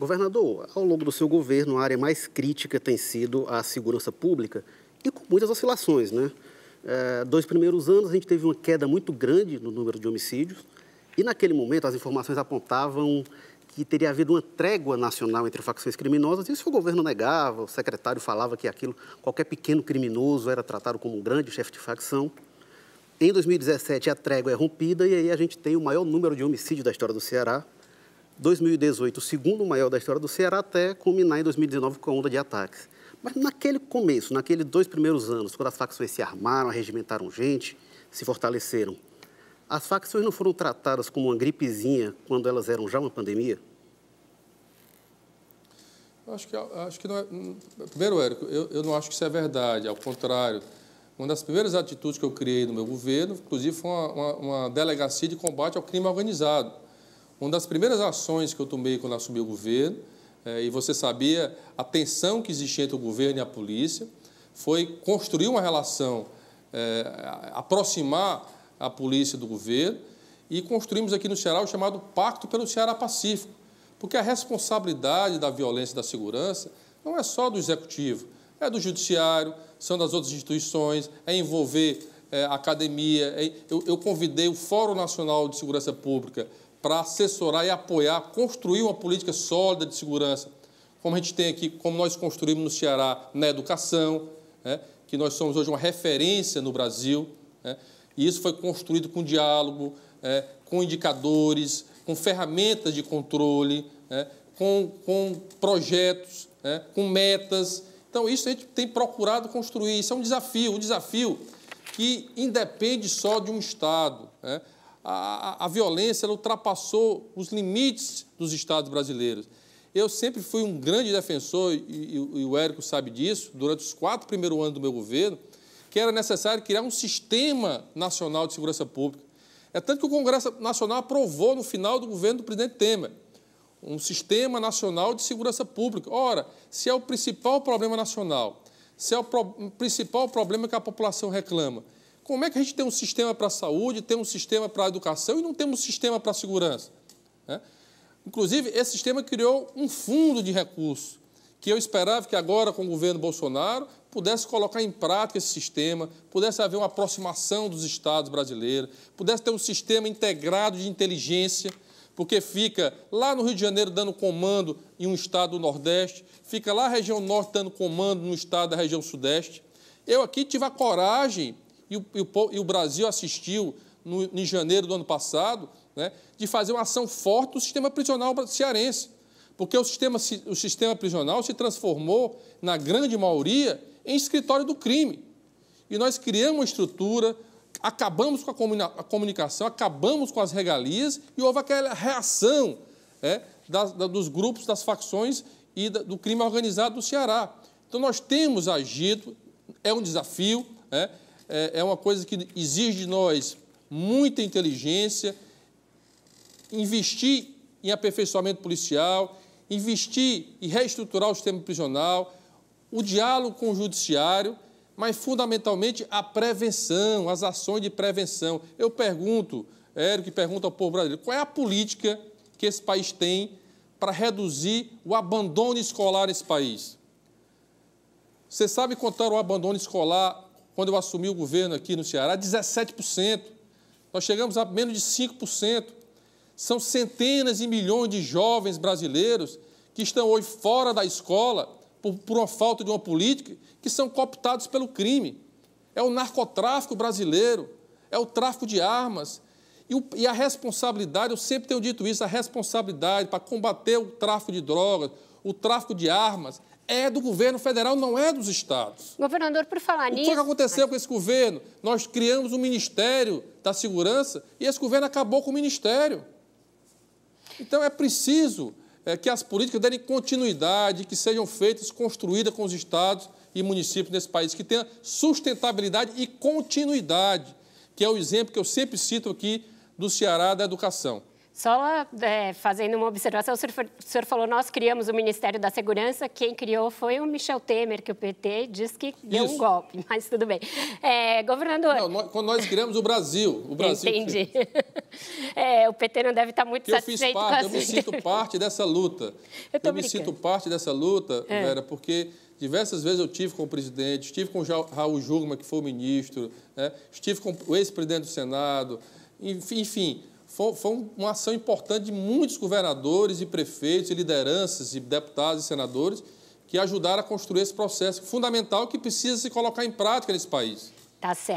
Governador, ao longo do seu governo, a área mais crítica tem sido a segurança pública e com muitas oscilações, né? É, dois primeiros anos a gente teve uma queda muito grande no número de homicídios e naquele momento as informações apontavam que teria havido uma trégua nacional entre facções criminosas. e o seu governo negava, o secretário falava que aquilo, qualquer pequeno criminoso era tratado como um grande chefe de facção. Em 2017, a trégua é rompida e aí a gente tem o maior número de homicídios da história do Ceará. 2018, o segundo maior da história do Ceará, até culminar em 2019 com a onda de ataques. Mas naquele começo, naqueles dois primeiros anos, quando as facções se armaram, regimentaram gente, se fortaleceram, as facções não foram tratadas como uma gripezinha quando elas eram já uma pandemia? Acho que, acho que não é. Hum, primeiro, Érico, eu, eu não acho que isso é verdade. Ao contrário, uma das primeiras atitudes que eu criei no meu governo, inclusive, foi uma, uma, uma delegacia de combate ao crime organizado uma das primeiras ações que eu tomei quando assumi o governo, eh, e você sabia a tensão que existia entre o governo e a polícia, foi construir uma relação, eh, aproximar a polícia do governo, e construímos aqui no Ceará o chamado Pacto pelo Ceará Pacífico, porque a responsabilidade da violência e da segurança não é só do executivo, é do judiciário, são das outras instituições, é envolver é, academia. É, eu, eu, convidei o Fórum Nacional de Segurança Pública para assessorar e apoiar, construir uma política sólida de segurança, como a gente tem aqui, como nós construímos no Ceará na educação, né, que nós somos hoje uma referência no Brasil, né, e isso foi construído com diálogo, é, com indicadores, com ferramentas de controle, é, com, com, projetos, é, com metas. Então, isso a gente tem procurado construir. Isso é um desafio, um desafio que independe só de um Estado a, a violência ultrapassou os limites dos Estados brasileiros. Eu sempre fui um grande defensor, e, e, e o Érico sabe disso, durante os quatro primeiros anos do meu governo, que era necessário criar um sistema nacional de segurança pública. É tanto que o Congresso Nacional aprovou no final do governo do presidente Temer um sistema nacional de segurança pública. Ora, se é o principal problema nacional, se é o pro principal problema que a população reclama, como é que a gente tem um sistema para a saúde, tem um sistema para a educação e não temos um sistema para a segurança? Né? Inclusive, esse sistema criou um fundo de recursos, que eu esperava que agora, com o governo Bolsonaro, pudesse colocar em prática esse sistema, pudesse haver uma aproximação dos estados brasileiros, pudesse ter um sistema integrado de inteligência, porque fica lá no Rio de Janeiro dando comando em um estado do Nordeste, fica lá a região Norte dando comando no estado da região Sudeste. Eu aqui tive a coragem e o, e o, e o Brasil assistiu no, em janeiro do ano passado, né, de fazer uma ação forte do sistema prisional cearense. Porque o sistema, o sistema prisional se transformou, na grande maioria, em escritório do crime. E nós criamos uma estrutura, acabamos com a, a comunicação, acabamos com as regalias e houve aquela reação é, das, da, dos grupos, das facções e da, do crime organizado do Ceará. Então, nós temos agido, é um desafio, é, é, é uma coisa que exige de nós muita inteligência, investir em aperfeiçoamento policial, investir e reestruturar o sistema prisional, o diálogo com o judiciário, mas fundamentalmente a prevenção, as ações de prevenção. Eu pergunto, Érico, pergunta ao povo brasileiro, qual é a política que esse país tem para reduzir o abandono escolar nesse país? Você sabe contar o abandono escolar quando eu assumi o governo aqui no Ceará, 17%. Nós chegamos a menos de 5%. São centenas e milhões de jovens brasileiros que estão hoje fora da escola por, por uma falta de uma política, que são cooptados pelo crime. É o narcotráfico brasileiro, é o tráfico de armas. E, o, e a responsabilidade, eu sempre tenho dito isso, a responsabilidade para combater o tráfico de drogas, o tráfico de armas, é do governo federal, não é dos estados. Governador, por falar nisso. O que, que aconteceu ah. com esse governo? Nós criamos o um Ministério da Segurança e esse governo acabou com o Ministério. Então é preciso é, que as políticas derem continuidade, que sejam feitas, construídas com os estados e municípios nesse país, que tenha sustentabilidade e continuidade, que é o exemplo que eu sempre cito aqui do Ceará da educação. Só é, fazendo uma observação, o senhor, o senhor, falou, nós criamos o Ministério da Segurança, quem criou foi o Michel Temer, que o PT diz que deu Isso. um golpe, mas tudo bem. É, governador... Não, nós, quando nós criamos o Brasil, o Brasil... Entendi. É, o PT não deve estar muito eu satisfeito fiz parte, Eu me sinto parte dessa luta. Eu, eu me sinto parte dessa luta, é. Vera, porque diversas vezes eu tive com o presidente, estive com o Raul Jurma, que foi o ministro, né? estive com o ex-presidente do Senado, enfim, enfim foi, foi uma ação importante de muitos governadores e prefeitos e lideranças e deputados e senadores que ajudaram a construir esse processo fundamental que precisa se colocar em prática nesse país. Tá certo.